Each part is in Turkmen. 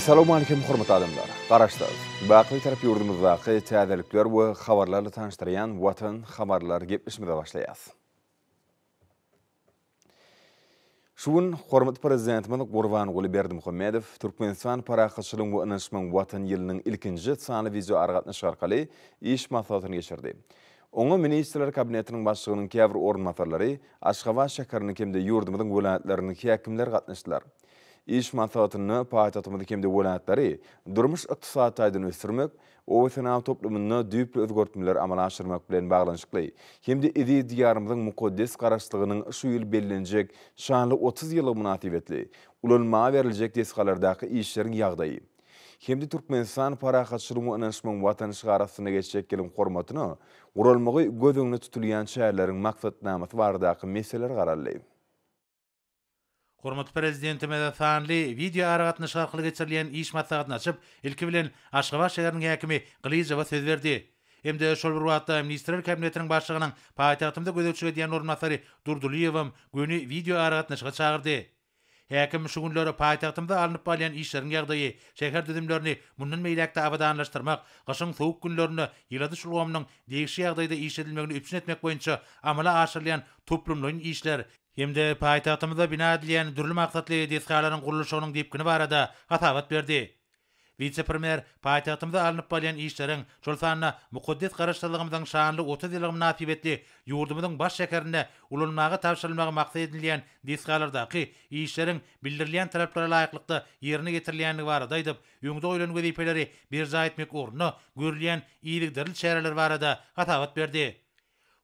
Assalamu alaykum hormatly adamlar. Garaşdaq. Baqly tarap yurdumuzda qaysi tädirlikler we xabarlarla tanıştıran watan xabarlar gep ismide Shun, Şuun hormat prezidentimiz Gurban Gulberdi Muhammedov Türkmenistan paraqçylyk we anashman watan ýylynyň ilkinji sanly wizio argatna şarqaly iş maslahatyny geçirdi. Oňa ministrler kabinetiniň başçylygynyň käbir ornatarlary Aşgabat şäherini kimde ýurdumyň welaýetleriniň häkimler iş masalatını paçatımızı kemdi olanatları durmuş ıqtisat aydın ösürmek, o vesenav toplumunu düyüplü özgörtmüler amalaşırmak bilen bağlanışıklayı. Kemdi edi diyarımızın mukoddes qaraşlıqının şu ýyl belinecek şanlı 30 yılı münatib etli, ulanma verilecek deskalardaki işlerin ýagdaýy. Kemdi Türkmenistan para qatçılımı anlaşmanın vatan işe arasına geçecek gelin qormatını, uralmağı gözünü tutulayan çayarların maksat namatı vardaki meseleler qararlayı. Hormat prezidenti Medefanli video aragatyny şarkly geçirilen iş maçagatyny açyp, ilki bilen Aşgaba şäheriniň häkimi Glyzewa söz berdi. Emde şol bir wagtda ministrler kabinetiniň başlygynyň paýtagtymda gözetçiligi diýen ornatary Durduliýewem güni video aragatna şaga çağırdy. Häkim şu günleri paýtagtymda alınıp barýan işleriň ýagdaýy, şäher düzümlerini mundan meýlekde awadanlaşdyrmak, gaşyň sowuk günlerini ýylady şulgamynyň degişli ýagdaýda iş edilmegini üçin etmek boýunça amala aşyrylan toplumlyň işler Hemde paýtagtymyzda bina edilen dürli maksatly ýetgärlärin gurulşygynyň diýipkini barada gatawat berdi. Vitsepremier paýtagtymyzda alınıp bolan işleriň çolsanyny mukaddes garaşdyrylmagyň şanly 30 ýyllygyny natiwetli ýurdumyň baş şäherinde ulanmagy täşkilmegi maksat edilen diýsgalarda ki, işleriň bildirilen talaplara laýyklykda ýerine getirilýändigi barada aýdyp, ýöngde öýlenýän gedipleri bir zaýetmek ornuna görilýän ýerlikdirli çäreler barada gatawat berdi.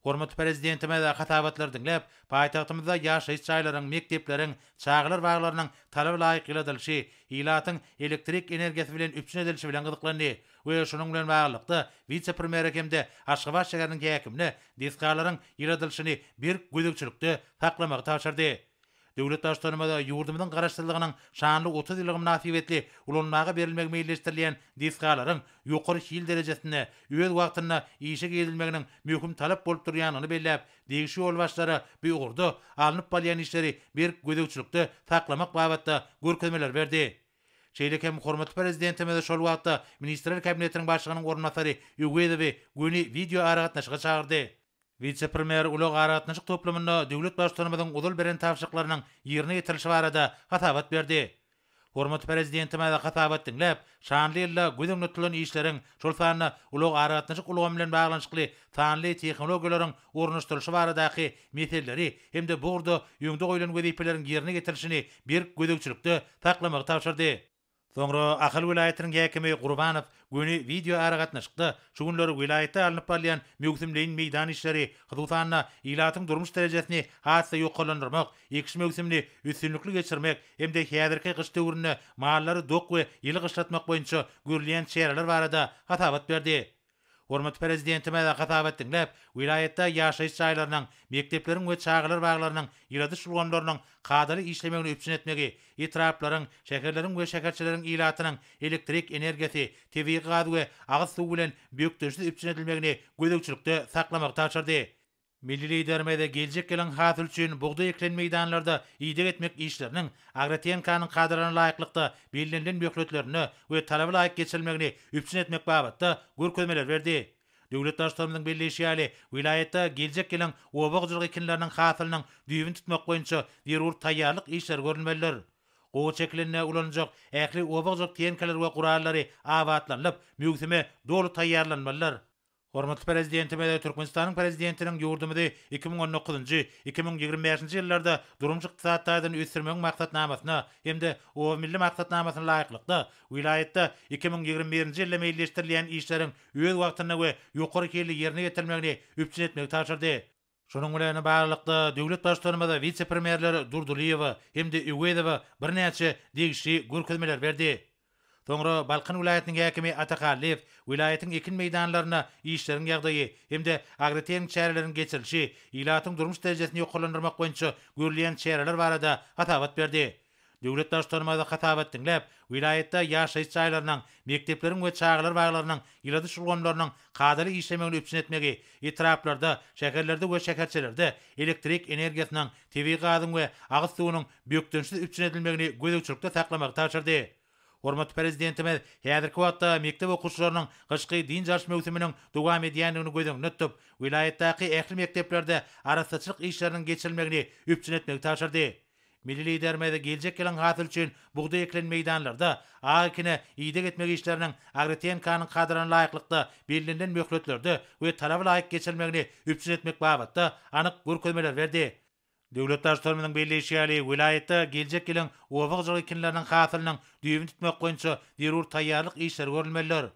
Hormatly Prezidentime da gatabatlaryň, paýtagtymyzda ýaş ýaşylaryň mektepleriniň, çaqlaryň waglarynyň talap laýyk gelidilşi, ýa-daň elektrik energiýasy bilen üpjün edilşi bilen gyzyklanýandyklar ýa-da şunun bilen baglylykda, wiza primer akemde Aşgabat şäheriniň häkimi diýdilerini ýerine ýetirmekde bir gutlukçulykda haýyş etdi. Döwlet daşdanymada ýurdumyň garaşdyrylygynyň şanly 30 ýyllygy münasibetli ulanmagy berilmek meýilleşdirilýän diskalaryň ýokary şil derejesine ýöne wagtyna ýeşe gelmeginiň möhüm talap bolup durýanyny belläp, degişi ol başlary bu ýurdu alınıp balýan işleri bir gödäwçilikde taklamak babatda görkezmeler berdi. Şeýle kem hormatly prezidentime de şol wagtda ministrler kabinetiniň başlygynyň ornatary Ugedewi güni video aragatnaşyga çağırdy. Vizepremier Ulu Garatnyşyk toplumyna döwlet başlanmadan udul beren tapşyrıklarynyň ýerine ýetirilşi barada hatabat berdi. Hormat prezidentime de hatabat diňläp, şanly ýylla güýdüň nutulyn işleriň şolfany Ulu Garatnyşyk ulugam bilen baglanyşykly tanly tehnologiýalaryň ornaşdyrylşy baradaky meselleri hem de burda ýöngde goýulan wezipeleriň ýerine getirilşini bir güýdügçülükde taklamak tapşyrdy. Soňra Ahal vilayatynyň häkimi Gurbanow güni video ara gatnaşdy. Şu günleri vilayatda alınıp barýan mögsümleýin meýdan işleri, hyzyrdan ýylatyň durmuş derejesini hasa ýokalandyrmak, ýekiş mögsümni üstünlükli geçirmek, hemde häzirki gyş döwrüne mahallary dok we ýyl gyşlatmak boýunça görülýän çäreler barada Hormat prezidentime mäde hatap etdiň näp? Wilayatda ýaşaýyş çaýlarynyň, mekdepleriň we çaýlar baglarynyň ýaradyş urgandarynyň kadary işlemegini üpsin etmegi, etraplaryň, şäherleriň we şäherçileriň ilatynyň elektrik energiýasy, tebigi we agyz suw bilen büýük düşüş edilmegini gödükçilikde saklamak taýdyrdy. Milli liderimede gelecek gelen hatil için buğda eklen meydanlarda iyidik etmek işlerinin agretiyenkanın kadrana layıklıkta bilinilen mühletlerini ve talabı layık geçirilmekini üpsin etmek babatta gür verdi. Devlet taşlarımızın belli işe ali, vilayette gelecek gelen obak zirg ekinlerinin hatilinin düğümün tutmak boyunca bir ur işler görülmeliler. O çekilinle ulanacak ekli obak zirg tiyenkaları ve kurallari avatlanlip mühkime dolu tayarlanmalar. Hormatly prezidentime Ede Türkmenistanyň prezidentiniň ýurdumyda 2019-njy 2025-nji ýyllarda durumçy ykdysatdan ösürmek maksatnamasyna hemde o milli maksatnamasyna laýyklykda vilayetde 2021-nji ýylda meýilleşdirilýän işleriň öz wagtyna we ýokary kelli ýerine ýetirilmegini üpçin etmek taýdyrdy. Şonuň bilen baýlykda döwlet başçylarymyza vitse-premierler Durduliýew hemde Üwedew bir näçe degişli görkezmeler berdi. Sonra Balkan vilayetinin hakimi Ataqalev vilayetin ekin meydanlarına işlerin yağdığı hem de agriten çerelerin geçirilşi ilatın durmuş derecesini yokurlandırmak boyunca gürleyen çereler var adı berdi. Devlet daştanımada hatavat dinlep vilayette yaşayış çaylarının, mekteplerin ve çaylar bağlarının, iladış rulgonlarının kadali işlemini öpçin etmegi, itiraplarda, şekerlerde ve şekerçelerde elektrik enerjiyatinin, tevi qadın ve ağız tuğunun edilmegini Hormatly prezidentime, häzir kwatda mektep okuwçylarynyň gyşky din jarşma ösüminiň dowam edýändigini gözüň nutup, vilayetdäki ähli mekteplerde arasyçylyk işleriniň geçirilmegini üpçünetmek taýdandy. Milli liderimize gelecek gelen hatil için buğday eklen meydanlarda ağkine iyide gitmek işlerinin agretiyen kanın kadranı layıklıkta belirlenen mühletlerde ve tarafı layık geçirmekle üpsün etmek bağlamadı. Anık kurkulmeler verdi. Döwletler Sormunyň belleşýärli vilayaty geljek gelen owag jyly kinlerden hasylynyň düýüni tutmak goýunça zerur taýýarlyk işleri görülmeler.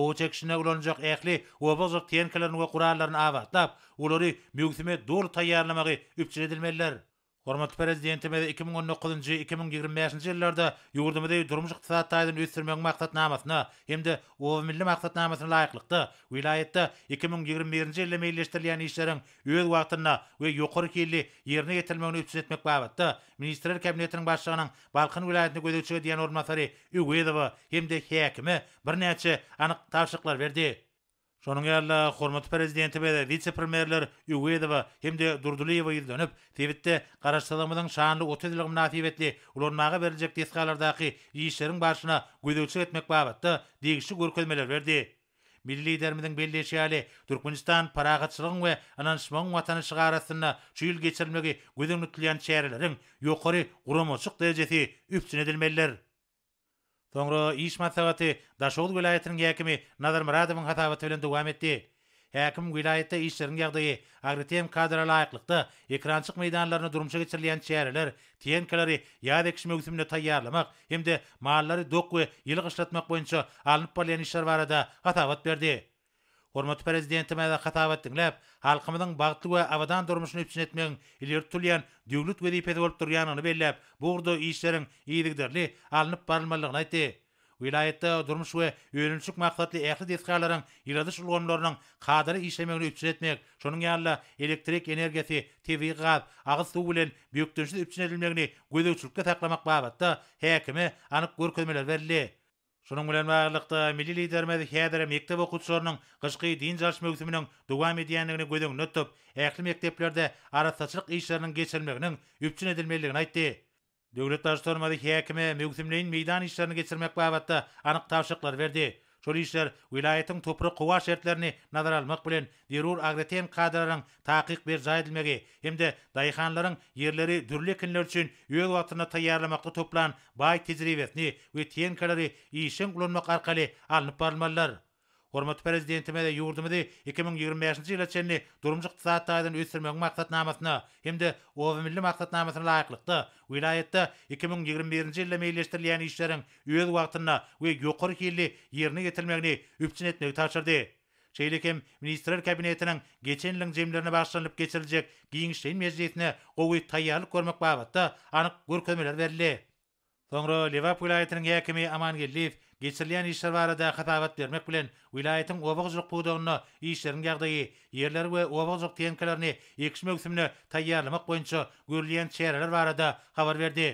Gowy çekişine ulanjak ähli owag jyly tenkelerini we gurallaryny awatlap, olary mögsüme dur taýýarlamagy üpçiredilmeler. Hormatly prezidentime 2019-njy 2025-nji ýyllarda ýurdumyzda durmuş ykdysady taýdan ösdürmek maksatnamasyna hemde owy milli maksatnamasyna laýyklykda vilayetde 2021-nji ýylda meýilleşdirilýän işleriň öz wagtyna we ýokary kelli ýerine ýetirilmegini üçin etmek babatda ministrler kabinetiniň başlygynyň Balkan vilayetini gözegçi diýen ormanlary ýygyda we hemde häkimi birnäçe anyk tapşyryklar berdi. Şonuň ýerine hormat prezidenti we vicepremierler Ügedewa hem-de Durduliýewa ýerdenip, Tewitde garaşdalamyň şanly 30 ýyllyk münasibetli ulanmagy berilip diýskalardaky ýeşeriň başyna gödülçi etmek babatda degişi görkezmeler berdi. Milli dermidin belli şeali Türkmenistan paragatçılığın ve ananışmanın vatanı şıgarasını çüyül geçirilmegi güdün nütülyan çeyrelerin yokori kurumosuk derecesi üpçün edilmeliler. Soňra iş maslahaty Daşol vilayatynyň häkimi Nazar Muradowyň hatawaty bilen dowam etdi. Häkim vilayatda işleriň ýagdaýy, agrotem kadra laýyklykda, ekrançyk meýdanlaryny durmuşa geçirilýän çäreler, tiýenkeleri ýa-da kişi mögüsümini taýýarlamak hem-de mallary dok we ýylgyşlatmak boýunça alnyp barlaýan işler barada hatawat berdi. Hormatly prezidentime we hatawatdyk lab halkymyň bagtly we awadan durmuşyny üçin etmegi ileri tutulýan döwlet we ýetip bolup durýanyny belläp, bu urdu işleriň iýidigdirli alınıp barylmalygyny aýtdy. Vilayetde durmuş we öwrenişlik maksatly ähli dehkalaryň ýaradyş ulgamlarynyň kadry işlemegi üçin etmek, şonuň ýanynda elektrik energiýasy, TV gaz, agyr suw bilen böýükdenişli üçin edilmegini gözegçilikde taklamak babatda häkimi anyk görkezmeler berdi. Шуның белән барлыкта милли лидермәде хәдер мәктәп оқучыларының кышкы дин җарыш мөксименең дәвам идәнлегене күзен нөтөп, әһли мәктәпләрдә аратсачлык эшләренең geçirilмәгенең үпчен edilмәлеген әйтте. Дәүләт таштырмады хәкиме мөксимләрнең мәйдан эшләрен geçirmek бабатта анык тапшырыклар берде. Sorişler vilayetin toprak quwa şertlerini nazar almak bilen zerur agreten kadrlaryň taqiq bir jaý edilmegi hem de daýxanlaryň ýerleri dürli kinler üçin ýöw wagtyna taýýarlamakda toplan baý tejribetni we tenkeleri işin gulanmak arkaly alnyp barmalar. Hormat prezidentime de yurdumdy 2025-nji ýyla çenli durmuşyk tutatdan ösürmek maksatnamasyna hemde owa milli maksatnamasyna laýyklykda vilayetde 2021-nji ýylda meýleşdirilýän işleriň öz wagtyna we ýokary hilli ýerine getirmegini üpçin etmek taýyrdy. Şeýlekem ministrler kabinetiniň geçen ýylyň jemlerine başlanyp geçiriljek giňişleň mezdetine gowy taýýarlyk görmek babatda anyk görkezmeler berildi. Soňra Liverpool aýtynyň häkimi aman Amangelliýew geçirilen işler barada hatabat bermek bilen vilayetin obuqjuq buudawyna işlerin gardayi yerler we obuqjuq tenkilerini ekşmek üçin tayyarlamak boýunça görilýän çäreler barada habar berdi.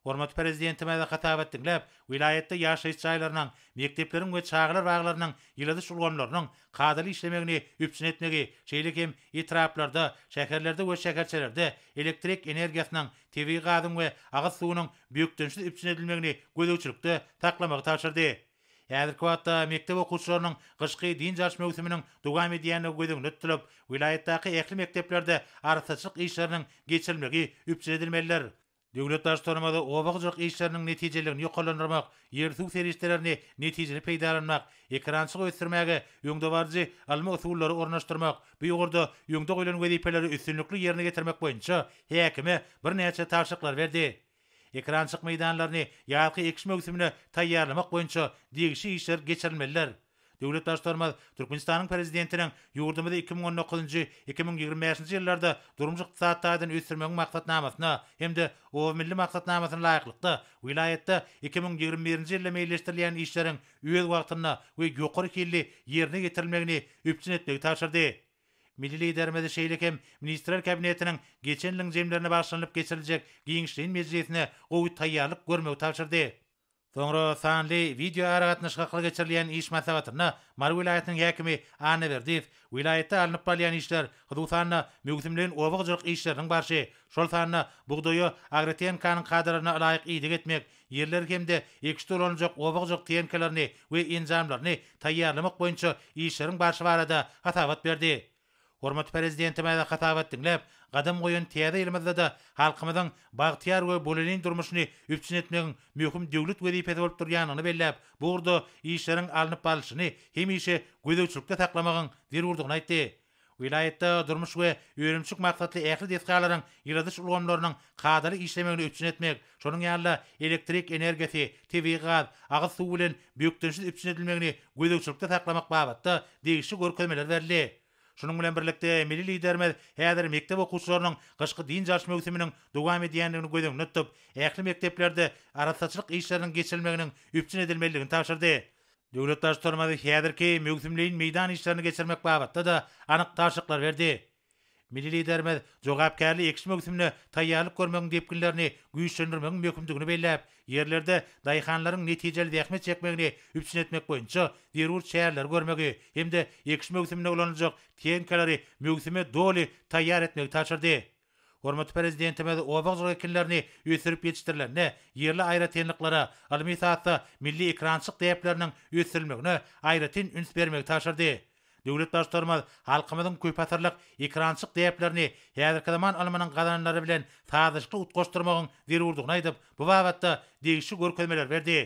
Hormat prezidenti mäze hatawatdiňläp, vilayetde ýaşaýyş çaýlarynyň, mekdepleriň we çaýlar baglarynyň ýylydyş ulgamlarynyň gadaly işlemegini üpsün etmegi, şeýle hem itraplarda, şäherlerde we şäherçelerde elektrik energiýasynyň, TV gadym we agyş suwunyň böyük dünýäde üpsün edilmegini gözegçilikde taklamagy taýdanlandyrdy. Häzir kwatda mektep okuwçylarynyň gyşky din jarşma ösüminiň dugamy diýen gödegini ötdürip, vilayetdäki ähli mekdeplerde artyçylyk işleriniň geçirilmegi üpsün edilmeler. Döwlet daşdarmada joq işleriniň netijelerini ýokalanyrmak, ýer suw serişdelerini netijeli peýdalanmak, ekrançy öýtürmäge ýöňde barjy almak usullary ornaşdyrmak, bu ýogurda ýöňde goýulan wezipeleri üstünlikli ýerine getirmek boýunça häkimi bir näçe taýşyklar berdi. Ekrançyk meýdanlaryny ýaýky ekşme üsümine taýýarlamak boýunça diýişi işler geçirilmeler. Döwlet daşlarymy Türkmenistanyň prezidentiniň ýurdumyda 2019-njy 2025-nji ýyllarda durmuşyk zatlardan ösdürmegi maksatnamasyna hem de o milli maksatnamasyna laýyklykda vilayetde 2021-nji ýylda meýilleşdirilýän işleriň ýyl wagtyna we ýokary kelli ýerine getirilmegini üpjün etmegi taýdanlandy. Milli liderimiz Şeýlekem Ministrler Kabinetiniň geçen ýylyň jemlerini başlanyp geçiriljek giňişliň mejlisine gowy taýýarlyk görmegi Sonra sanli video aragatna şaqla geçirilen iş masalatyna Marw vilayatynyň häkimi Ana Berdiýew vilayatda alnyp bolýan işler, hudutanyň möhümlerini obyg jyrk işleriniň barşy, şol sanly buğdoyu agrotehn kanyň kadrlaryna laýyk ýetdi getmek, ýerler gemde iki stol olanjak obyg jyrk tehnikalaryny we enjamlaryny taýýarlamak boýunça işleriniň barşy barada hatawat berdi. Hormat prezidenti meýda hatap etdiňläp, gadam goýan tiýada ýylmazda da halkymyň bagtiýar we bolanyň durmuşyny üpçün etmek möhüm döwlet wezipeti bolup durýanyny belläp, bu urdu işleriň alnyp barylşyny hem işe güýdüçlükde taklamagyň bir urdugyny aýtdy. Vilayetde durmuş we öwrümçük maksatly ähli detgalaryň ýaradyş ulgamlarynyň kadry işlemegini üpçün etmek, şonuň ýanynda elektrik energiýasy, tebii gaz, agyr suw bilen böýükdenşi üpçün edilmegini güýdüçlükde taklamak babatda degişi görkemeler berildi. Şunun bilen birlikde milli liderler häzir mektep okuwçylarynyň gyşky din jarş mögsüminiň dowam edýändigini gözüň nutup, ähli mekteplerde arasatçylyk işleriniň geçirilmeginiň üpçün edilmeliligini tapşyrdy. Döwlet daşdyrmady häzirki mögsümliň meýdan işlerini geçirmek babatda da anyk taşyklar berdi. milli liderimiz jogapkärli ekşme ösümne taýýarlyk görmegi depkinlerini güýçlendirmegi mökümdigini belläp, yerlerde daýhanlaryň netijeli dehme çekmegini üçin etmek boýunça derur şäherler görmegi hemde ekşme ösümne ulanyjak teň kalary doly taýýar etmek taşyrdy. Hormatly prezidentimiz owaq zorakinlerini ösürüp yetiştirilerini, yerli ayratenliklara, alimi saatta milli ekrançıq deyaplarının ösürülmüğünü ayratin üns bermek taşırdı. Döwlet daşdarma halkymyzyň köp atarlyk ekrançyk däplerini häzirki zaman almanyň gadanlary bilen taýdyşky utgaşdyrmagyň zerurdugyny aýdyp, bu wagtda degişli görkezmeler berdi.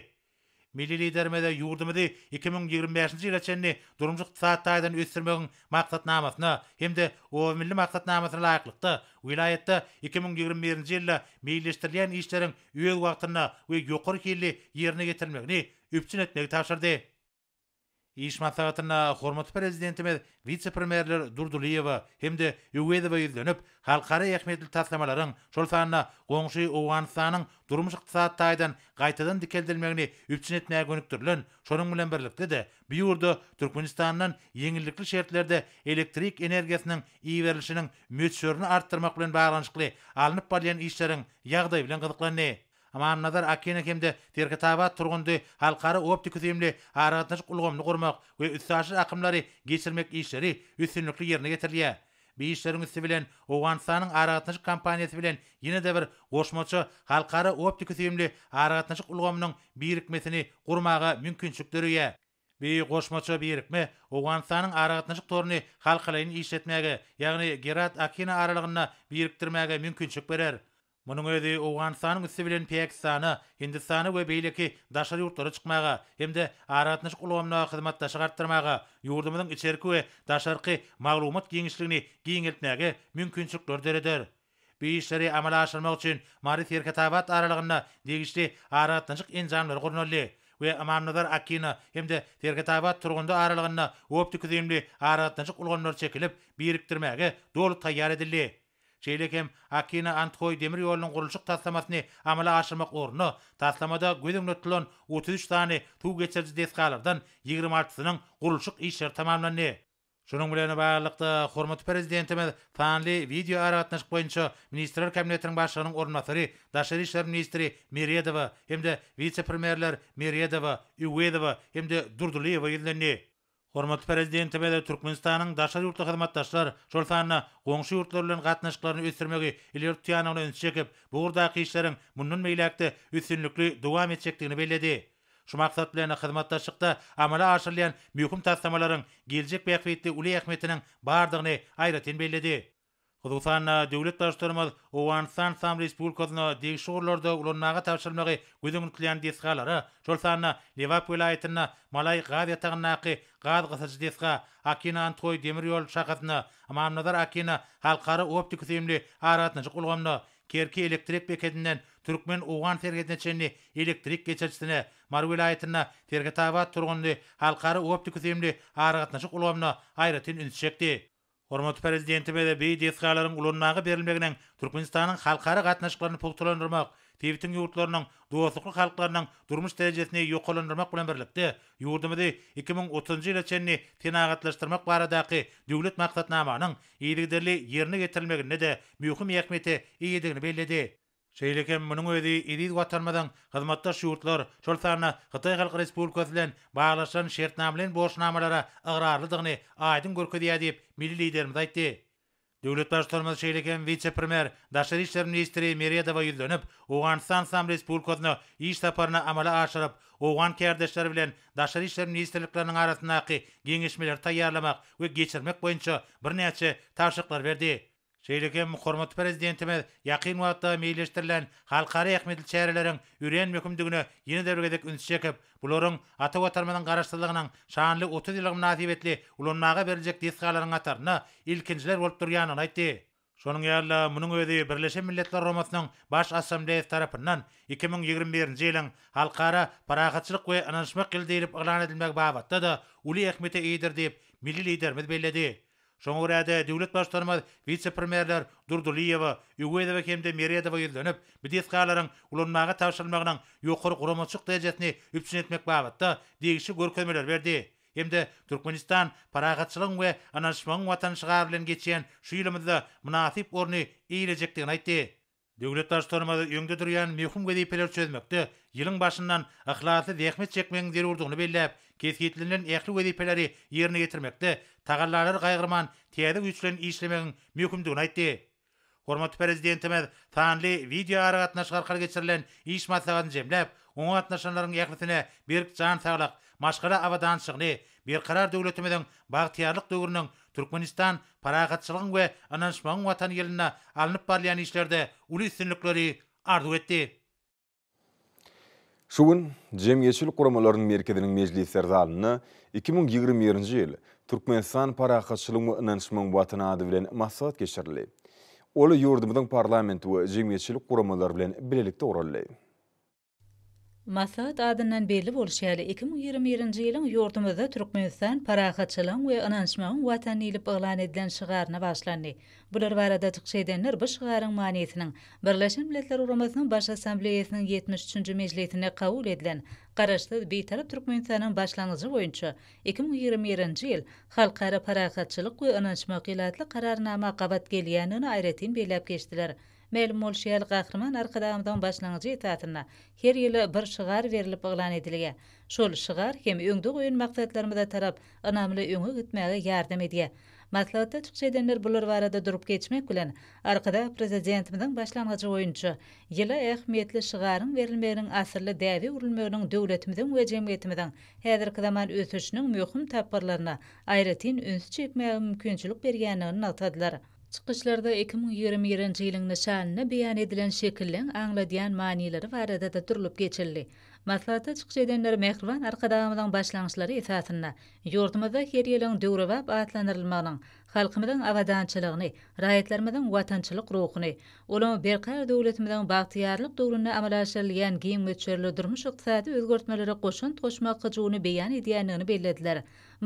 Milli liderimede yurdumidi 2025-nji ýyla çenli durumjyk taýdan ösdirmegiň maksatnamasyna hemde o milli maksatnamasyna laýyklykda vilayatda 2021-nji ýylda milliýetleşdirilen işleriň ýöl wagtyna we ýokary hilli ýerine getirilmegini üpçün etmegi taýşyrdy. Iş masalatyna hormat prezidentime vitse premierler Durduliyeva hemde Yugedeva ýerlenip halkara ýakmetli taslamalaryň şol sanyna goňşy Owgansanyň durmuş ykdysat taýdan gaýtadan dikeldilmegini üçin etmäge gönükdirilen şonuň bilen birlikde de bu ýurda Türkmenistanyň ýeňillikli şertlerde elektrik energiýasynyň iň berilşiniň möçürini artdyrmak bilen baglanyşykly alınıp barýan işleriň ýagdaý bilen gyzyklandy. Ama nazar akene kimde derke tabat turgundy halkary optik kütemli aragatnaş qulgomni qormaq we üstaşy aqımlary geçirmek işleri üstünlükli yerine getirilýär. Bi işleriň üstü bilen Owan sanyň aratnaç kompaniýasy bilen ýene de bir goşmaçy halqara optik kütemli aratnaç qulgomnyň birikmesini gurmaga mümkinçilikleri ýa. Bi goşmaçy birikme Owan sanyň aratnaç torny halqalaryny işletmäge, ýagny Gerat Akina aralygyna birikdirmäge mümkinçilik berer. Munun öýdi Owganistan we Sibirin Pakistany, Hindistany we beýleki daşary ýurtlara çykmaga, hemde aratnyş ulgamyna hyzmat daşary gatdyrmaga, ýurdumyň içerki we daşary maglumat giňişligini giňeltmäge mümkinçilikler berýär. Bu işleri amala aşırmak için Marit Yerketabat aralığına deyişli aralatlanışık incanları kurnalli ve amamnadar akkina hem de Yerketabat turgundu aralığına uopdik üzeyimli aralatlanışık ulgunlar çekilip biriktirmege dolu tayyar edilli. Şeýlekem Akina Antoy demir ýolunyň gurulşyk taslamasyny amala aşyrmak ornu taslamada gödüň nötlön 33 tane tuw geçerji desgalardan 26-synyň gurulşyk işleri tamamlandy. Şonuň bilen baýlykda hormat prezidentimiz tanly video aratnaş boýunça ministrler kabinetiniň başlygynyň ornatary daşary işler ministri Meredowa hem-de vitse-premierler Meredowa, Uwedowa hem-de Durdulyewa Hormat prezidenti bilen Türkmenistanyň daşary ýurt hyzmatdaşlary şolsanyny goňşy ýurtlar bilen gatnaşyklaryny ösdürmegi ileri ýanyňda ünsi çekip, bu ýurda kişilerin munun meýlakdy üstünlikli dowam etjekdigini bellädi. Şu maksat bilen hyzmatdaşlykda amala aşyrylan möhüm täsirlemeleriň geljek beýkwetde uly ähmetiniň bardygyny aýratyn beledi. Hudusan e, dövlet daşlarımız Oğanistan Sam Respublikasına deyik şoğurlarda ulanmağa tavşırmağı gözüm ütüleyen deyikalara. Şolsan e, Levap velayetine Malay Gaz tagnaqy aki Gaz qısacı Akina Antoy demir Demiryol şaqasına Mamnadar Akina halkarı optik üsemli aratına jik ulgamna Kerki elektrik bekedinden Türkmen Oğan sergetine çenli elektrik geçerçisine Maru velayetine Fergetavad turgunli halkarı optik üsemli aratına jik ulgamna ayratin ünsi Hormatly prezidenti we de beý dehgalaryň ulanmagy berilmegine Türkmenistanyň halkara gatnaşyklaryny pokutlandyrmak, bebitin ýurtlarynyň dowatly halklarynyň durmuş derejesini ýokalandyrmak bilen birlikde ýurdumyzy 2030-njy ýyla çenli tenagatlaşdyrmak baradaky döwlet maksatnamanyň ýerine getirilmegine de möhüm ýetmeti ýetdigini Şeýleken munyň öýdi ýedi watarmadan hyzmatda şuwurtlar şol sanly Hitaý Halk Respublikasy bilen baglaşan şertnamalaryň borçnamalara ygrarlydygyny aýdym görkezýär diýip milli liderimiz aýtdy. Döwlet başçylygyna şeýleken premier Daşary işler ministri Meredowa ýüzlenip, Owganistan Sam Respublikasyna iş taparyna amala aşyryp, Owgan kardeşler bilen Daşary işleri ministrliklarynyň arasyndaky geňeşmeler taýýarlamak we geçirmek boýunça birnäçe taýşyklar berdi. Şeýlekem hormat prezidentime ýakyn wagtda meýleşdirilen halkara ähmiýetli çäreleriň ýüren mökümdigine ýene döwredek üns çekip, bularyň ata watar menen garaşdyrylygynyň şanly 30 ýyllyk münasibetli ulanmaga berilecek diýskalaryň atarna ilkinjiler bolup durýanyny aýtdy. Şonuň ýerine munyň öýdi Birleşen Milletler Romasynyň baş assambleýasy tarapyndan 2021-nji ýylyň halkara paragatçylyk we anlaşma gildirip ýlan edilmek babatda da uly ähmiýete ýetirdi. Milli lider medbelledi. Şoňra döwlet başlarymy wicepremierler Durduliýewa, Ýügedewa hemde Meredewa ýerlenip, bidet galaryň ulanmagy taşylmagynyň ýokary guramaçyk derejesini üpsin etmek babatda degişi görkezmeler berdi. Hemde Türkmenistan paragatçylygyň we anaşmagyň watan şygarlan geçen şu ýylymyzda munasip orny ýeýlejekdigini aýtdy. Döwlet daşlarymyzda öňde durýan möhüm gadypeler çözmekde ýylyň başyndan ihlasly dehmet çekmegiň zerurdugyny belläp, kesgitlenen ähli gadypeleri ýerine getirmekde tagallarlar gaýgyrman täze güýçlen işlemegiň möhümdigini aýtdy. Hormatly prezidentime taýanly wideo ara gatnaş garkar geçirilen iş maslahatyny jemläp, oňa gatnaşanlaryň ählisine bir jan saglyk, maşgara awadan çygyny, bir karar döwletimiziň bagtyarlyk döwrüniň Türkmenistan paragatçylygyň we anaşmagyň watan ýerine alınıp barýan işlerde uly üstünlikleri ardu etdi. Şuň Jemgeçil Guramalaryň merkeziniň mejlis serzalyny 2021-nji ýyly Türkmenistan paragatçylygyň we anaşmagyň watan ady bilen maslahat geçirildi. Ol ýurdumyň parlamenti we Jemgeçil Guramalar bilen birlikde Masad adından belli bolşyaly 2021-nji ýylyň ýurdumyzda Türkmenistan paraqatçylygyň we ananşmagyň watanly ýylyp edilen şygaryna başlandy. Bular barada tykça edenler bu şygaryň manysynyň Birleşen Milletler Guramasynyň Baş Assambleýasynyň 73-nji mejlisine kabul edilen garaşly beýtarap Türkmenistanyň başlanyjy boýunça 2021-nji ýyl halkara paraqatçylyk we ananşmagy ýylatly kararnama gabat gelýänini aýratyn beýläp geçdiler. Melim Molşiyel Qaqriman arqada amdan başlanan ziyy Her ýyly bir şygar berilip oglan edilige. Şol şygar hem öngdu qoyun maqtadlarmada tarap, anamili öngu gitmaga yardim edige. Maqtadda tüksedemir bulur varada durup geçmek bilen, arqada prezidentimdan başlangıcı oyuncu. Yili ehmiyyetli shigarın verilmeyirin asirli dəvi urlumirin dəvlətmidin vəcəmiyyətmidin hedir qədəman ötüşünün mə mə mə mə mə mə mə mə Çıkışlarda 2021-nji ýylyň nişanyny beýan edilen şekilden aňladýan manylary barada da durulyp geçildi. Maslahata çıkış edenler mehriban arkadağımdan başlangıçları etatında yurdumuzda her yerin dövrevap atlanırılmanın xalqimizning avadanchiligini, raiyatlarimizning vatanchilik ruhini, Olam, berqar davlatimizning baxtiyarlik dovrini amalga oshirilgan keng mo'chirli turmush iqtisodiy o'zgartmalari qo'shin to'shma qijuvini bayon etganini bildirdilar.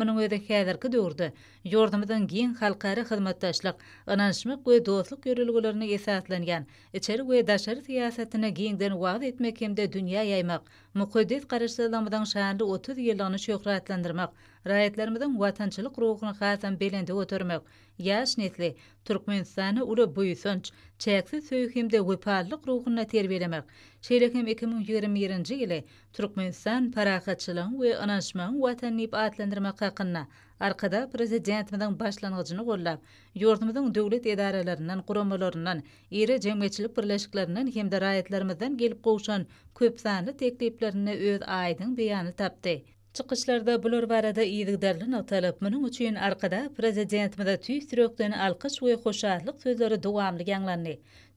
Mening o'yda hozirgi davrda yordamidan keng xalqaro xizmatdoshlik, inonchmiq va do'stlik yo'rilg'ularini esatlangan, ichki va dashari siyosatini kengdan vaqt etmak hamda dunyo yaymoq, muqaddas qarashlarimizning shahrni 30 yillikni raýatlarymyzyň watançylyk ruhuny häsan belende ötürmek, ýaş netli Türkmenistany uly buýsunç, çäksiz söýükimde wepallyk ruhuny terbiýelemek. Şeýlekem 2021-nji ýyly Türkmenistan paraxatçylygyň we anaşmagyň watanyny atlandyrmak hakynda arkada prezidentimizin başlangıcını gollap, yurtumuzun devlet edarelerinden, kuramalarından, iri cemiyetçilik birleşiklerinden hem de rayetlerimizden gelip koğuşan köpsanlı tekliplerine öz aydın beyanı tapdı. chiqishlarida bular barada iylikdarlin atalib buning uchun arqada prezident mida tüy sürökden alqış we hoşarlyk sözleri dowamly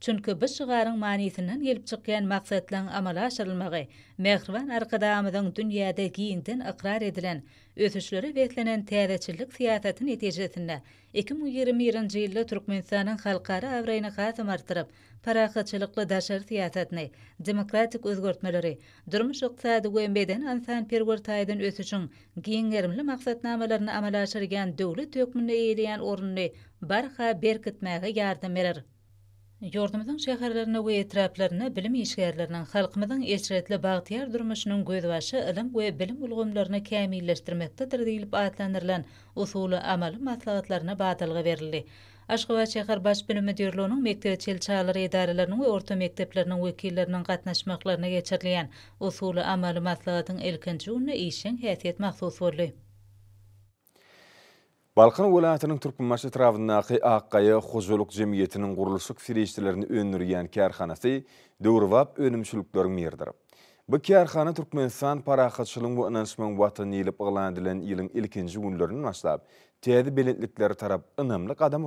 Çünkü bu şıgarın manisinden gelip çıkayan maksatlan amala aşırılmağı, mehrvan arkadağımızın dünyada giyinden ıqrar edilen, ötüşleri vetlenen tədəçillik siyasatın eticesinde 2020-ci ilde Türkmenistan'ın xalqara avrayna qasım artırıp, parakıçılıklı daşar siyasatını, demokratik özgörtmeleri, durmuş ıqtadı gönbeden ansan pergortaydın ötüşün giyin erimli maksatnamalarını amala aşırgan dövlü tökmünü eyleyen orunni, barxa berkitmeğe yardım erir. Yordumuzun şehirlerine ve etraplarına bilim işgarlarına halkımızın eşretli bağıtiyar durmuşunun gözbaşı ilim ve bilim ulgumlarına kamilleştirmekte tır deyilip atlanırlan usulü amalı matlağıtlarına batılığı verildi. Aşkıva Şehir bilim Müdürlüğü'nün Mektep çel çalar edarilerinin ve orta mektedirlerinin vekillerinin katnaşmaklarına geçirliyen usulü amalı matlağıtın ilkinci unu eşin hiyatiyy Balkan Ulaatının Türkpun Maşı Travnaqi Aqqaya Xuzuluk Cemiyyetinin Qurulusuk Firiştilerini kärhanasy kiarxanasi dörvab merdir. Bu kärhana Türkmenistan paraqatçılın bu anansman vatani ilip ilip ýylyň ilkinji günlerini başlap, täze belentlikleri tarap ilip adam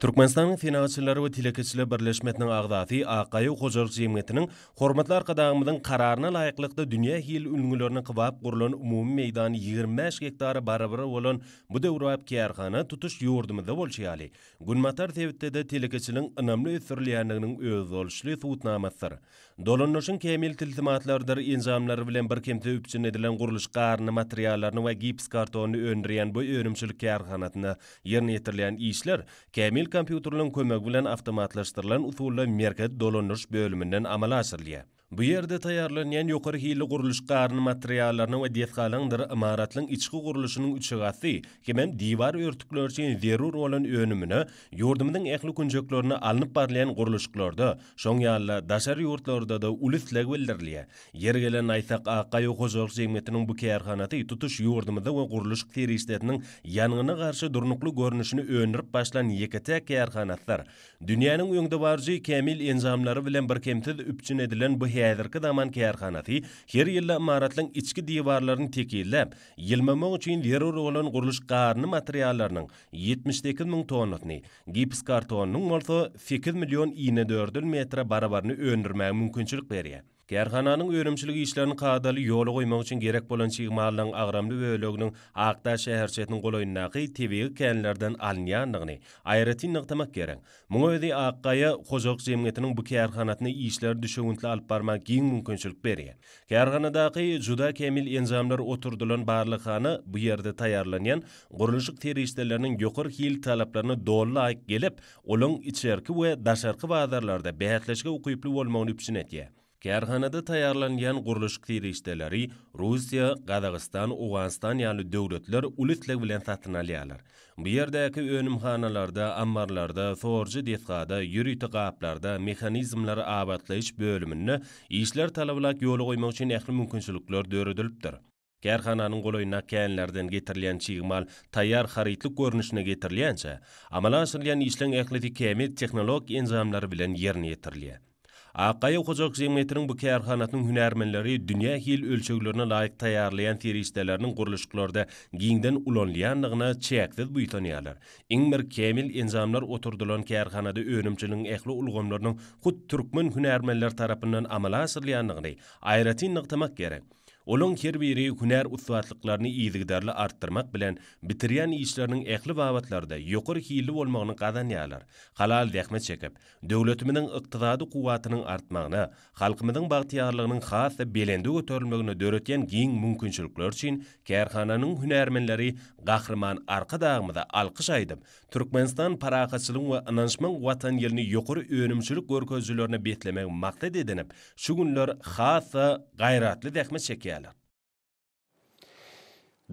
Turkmenistanın finansçıları ve tilekçileri birleşmetinin ağdafi Aqayu Xojorç yemetinin hormatlı arqadağımının kararyna laýyklykda dünýä hil ülgülörünü qıvab qurulun umumi meydan 25 hektarı barabara bolan bu devruab ki tutuş yoğurdumu da bolşi ali. Gunmatar tevittede tilekçilin ınamlı ötürliyarnıqının öz Dolonnoşun kemil tiltimatlardır inzamlar bilen bir kimti üpçün edilen gurluş qarını materiallarını və gips kartonu öndriyen bu önümçülük kərxanatını yerin etirliyen işler, kemil kompüterlün kömək bilen avtomatlaştırlan utuullu merkez dolonnoş bölümünden amala asırliyə. Bu yerde tayarlı nyan hili gurluş qarın materiallarına ve detkalan dır içki gurluşunun uçigatı kemen divar örtüklör için verur olan önümünü yordumdın ekli kuncaklarına alınıp barlayan son yalla daşar yurtlarda da ulusla gildirliye yergele aqa aqayu qozorq zeymetinin bu kerhanatı tutuş yordumda ve gurluşk teri istedinin yanına garşı durnuklu gornuşunu önürüp başlan yekete kerhanatlar dünyanın uyundu varcı kemil enzamları bilen bir kemtid üpçün edilen bu Äderki daman man her ýylnä imaratlaryň içki diwarlaryny tekendirip, ýylma-mung üçin yer awolyny gurluşyk kärini materiallarynyň 70.000 tonnasyny, gips kartonunyň bolsa 5 million 2400 metra barawarny öndürmäge mümkinçilik berýär. Kerxana'nın öýrümçilik işlerini qadali yolu qoymaq üçin gerek bolan çygmalaryň agramly bölegini Aqda şäherçetiniň golaýynyňy naqi kenlerden alnyanyny aýratyn nygtamak gerek. Muňa ýa ödi Aqgaýa Hojak bu işlər işleri düşegintli alyp giyin giň mümkinçilik berýär. Gerhanadaky juda kemil enzamlar oturdulan barlyk bu ýerde taýýarlanýan teri terişdelerini ýokur hil talaplaryny dolly aýyp gelip, olyň içerki we daşarky bazarlarda bäherleşge ukyply bolmagyny üpsin Karxonada tayyorlangan qurilish tirishtalari Rusiya, Qozog'iston, Afg'oniston yani davlatlar ulutlar bilan satın Bu yerdagi o'nimxonalarda, ammarlarda, forji dehqada, yuriti qaplarda mexanizmlar abadlash bo'limini ishlar talablak yo'li qo'ymoq uchun ehtimol mumkinchiliklar do'ridilibdir. Karxonaning qo'loynak kayanlardan getirilgan chigmal tayyor xaritlik ko'rinishini getirilgancha, amalga oshirilgan ishlang axlati kemi texnologik enzimlar bilan yerni yetirilgan. Aqqaya Qocaq Zemmetirin bu kəyərxanatın hünərmənləri dünya hil ölçəqlərinə layiq tayarlayan təri istələrinin qorluşqlarda giyindən ulanlayan bu kemil İngmir kemil enzamlar oturdulan kəyərxanada önümçülün əxli ulğumlarının xud türkmən hünərmənlər tarapından amala nəqdi. Ayrətin nəqtəmək Olon kerbiri hunar utvatlıklarını iyidigdarlı arttırmak bilen bitiriyan iyislerinin eqli vavatlarda yokur kiyili olmağını qadhan Halal dekme çekip, devletiminin iktidadi kuvatının artmağına, halkımının bahtiyarlığının khas da belendu götörlmögünü dörötyen giyin mümkünçülükler için kerhananın hünarmenleri arka dağımıda alkış aydım. Turkmenistan va ve ananşman vatan yelini yokur yönümçülük gorkozülörünü betlemek maktid edinip, şugunlar khas da gayratli dekme çekip, gəli.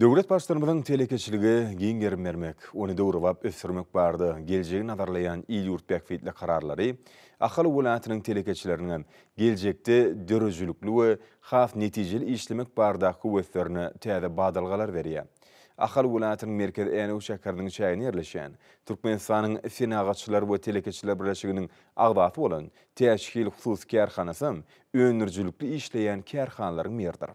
Döwlet başlarynyň telekeçiligi giňger mermek, ony döwrüp ösürmek bardy. Geljegi nazarlayan il ýurt bäkwetli kararlary ahal welatynyň telekeçileriniň geljekde döwrüjlükli we haf netijeli işlemek barda güwetlerini täze badalgalar berýär. Ahal welatynyň merkez ýene o şäkerdiň çäýini ýerleşýän Türkmenistanyň finagatçylar we telekeçiler birleşiginiň agdaty bolan täşkil hususy kärhanasyň öňürjülükli işleýän kärhanalaryň merdir.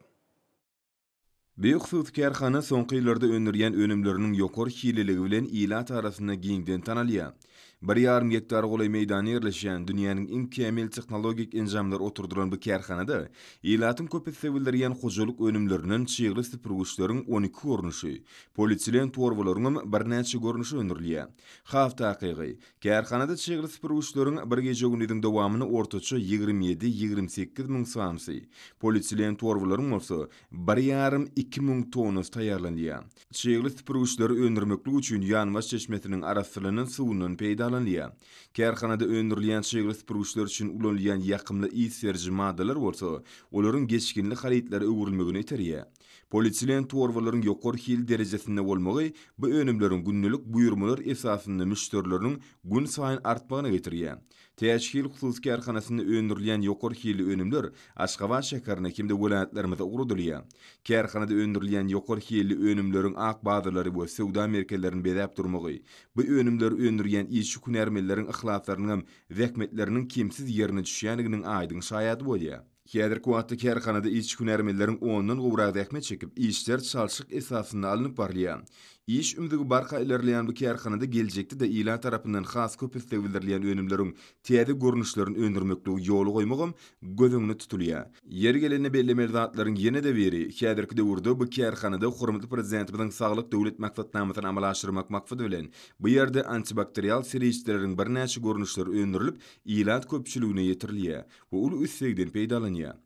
Büyük süt kerhana son yıllarda önürýän önümlerini ýokary hililigi bilen ilat arasynda giňden tanalýar. Bir yarım gektar golay meydan yerleşen dünýäniň iň kämil technologik enjamlar oturduran bu kärhanada ýylatyn köp etdirilýän hojalyk önümlerinin çygly süpürgüçleriň 12 görnüşi, polietilen torwalarynyň bir näçe görnüşi Xaf Haf taqygy, kärhanada çygly süpürgüçleriň bir gejä günüdiň dowamyny ortaça 27-28 min swansy, polietilen torwalarynyň bolsa 1 yarım 2 min tonus taýýarlanýar. Çygly süpürgüçleri öndürmekli üçin ýanmaz çeşmesiniň arasylynyň suwunyň peýda alınlıya. Kerkhanada öndürlüyen çeyre spürgüçler için ulanlıyen yakımlı iyi serci olsa, oların geçkinli halitleri öğürülmüğünü yeteriye. Polisilen torvaların yokor hil derecesinde olmağı, bu önümlerin günlülük buyurmalar esasında müşterilerin gün sayın artmağına getiriye. Teşkil khusus kerkhanasında öndürlüyen yokor hili önümler, aşkava şekarına kimde vulanetlerimize uğruduluya. Kerkhanada öndürlüyen yokor hili önümlerin ak bazıları bu sevda merkezlerin bedap bu önümler öndürlüyen iş şu künermellerin ıxlatlarının vekmetlerinin kimsiz yerini düşyanigining aydyn şayat bolýa. Häzir kuwatly kärhanada içki künermellerin 10-nyň gowrak çekip, işler çalşyk esasyna alınıp barlýar. Iş ümdügü barqa ilerleyen bu kerxanada gelecekti de ila tarafından xas köp istek bildirilen önümlerin tiyadi görünüşlerini öndürmekle yolu qoymugum gözüngni tutulya. Yer gelenne belli merdatların yeni de veri, kiyadirki de urdu bu kerxanada hurmatly prezidentimizning sağlyk döwlet maktabnamasyny amala aşyrmak maqsady bilen bu yerde antibakterial sirichlerin bir näçe görünüşleri öndürilip ila köpçülügüne yetirilýär. Bu ul üstekden peýdalanýar.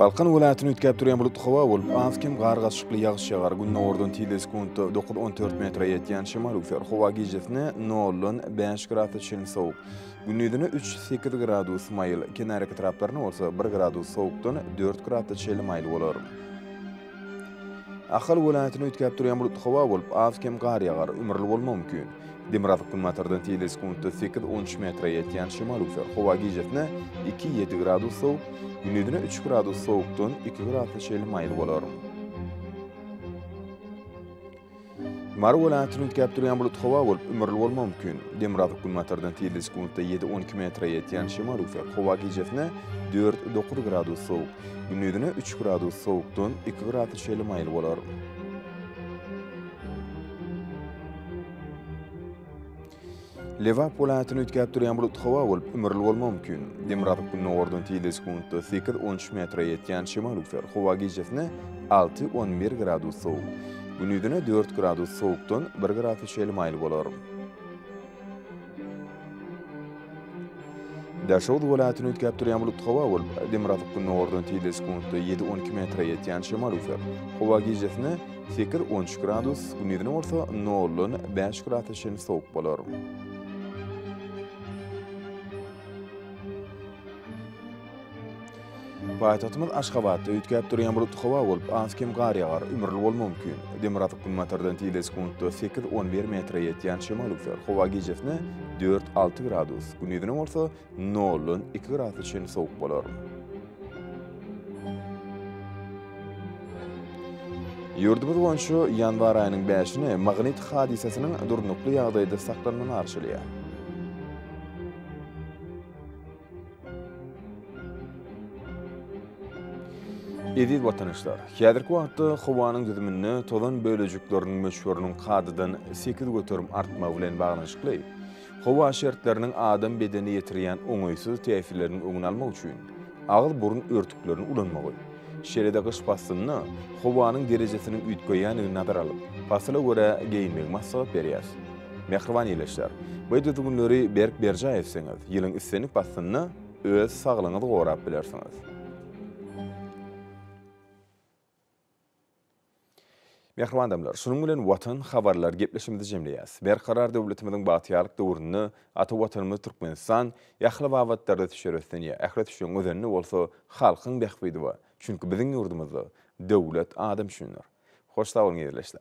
Balkan vilayatyny ötkäp turýan bulut howa bolup, Afkim garagaşykly ýagyş ýagar gün nordan tiýdes kun 9-14 metre ýetýän şemal ufer howa gijetne 0.5 gradus şelin sowuk. Günnüdünü 3-8 gradus mayl, kenara kitraplaryny bolsa 1 gradus sowukdan 4 gradus şelin mayl bolar. Akhal vilayatyny ötkäp turýan bulut howa bolup, Afkim gar ýagar ümürli bolmagy mümkin. Demirav аккумулятордан tez секундта 8-13 metr yetgan shimol ufur havo gijatni 2-7 gradus sovuq günüdünü 3 gradus sovuqdan 2 gradus shelmayl bo'lar Marv viloyatini o'tkab turgan bulut havo bo'lib umrli bo'lishi mumkin Demirav akkumulyatordan tez sekundda 7-12 metr yetgan shimol ufur havo gijatni 4-9 gradus sovuq günüdünü 3 gradus sovuqdan 2 gradus shelmayl bo'lar Levap bulatını ütkəb duruyan bulut xova olub, ümürli olma mümkün. Demirabik bu nordun tiyli skundu 13 metre yetyan şimal ufer xova gecəsini 6-11 gradus soğuk. Günüdünü 4 gradus soğuktun 1 gradus şeyli mayl bolor. Daşoğud bulatını ütkəb duruyan bulut xova olub, demirabik bu nordun tiyli skundu 7-12 metre yetyan şimal ufer xova gecəsini 13 gradus, günüdünü orta 0-5 gradus, günüdünü orta 0 Paýtatymyz Aşgabatda ýetgäp durýan bulutly howa bolup, ans kim garyar ýagar, ümürli bolmaly mümkin. Demiratyk gunmatardan tiýdes gunutda 8-11 metre ýetýän şemal öpýär. Howa gejesini 4-6 gradus, günüdünem bolsa 0-2 gradus şeýle sowuk bolar. Yurdumuz bolan şu ýanwar aýynyň 5-ini magnit hadisasynyň durnukly ýagdaýda saklanmagyna arşylýar. Ediz vatandaşlar, hozirgi vaqtda havoning tizimini tozan biologiklarning mashhurning qadidan 8 goturum artma bilan bog'lanishli. Havo shartlarining adam bedeni yetirgan o'ng'oysiz ta'sirlarini o'ng'almoq uchun ag'il burun o'rtuklarini ulanmoq. Şerede qış pasını havoning darajasini uytgoyanini nazar geyinmek Bu Mehribandomlar, şuning bilen Vatan xabarlar gepleşimde jemleýäs. Berqarar döwletimiziň batyýalyk döwrüni, ata watanymyz Түркменстан, ýahly wagtlarda tüşürsen ýa ählet üçin özenli bolsa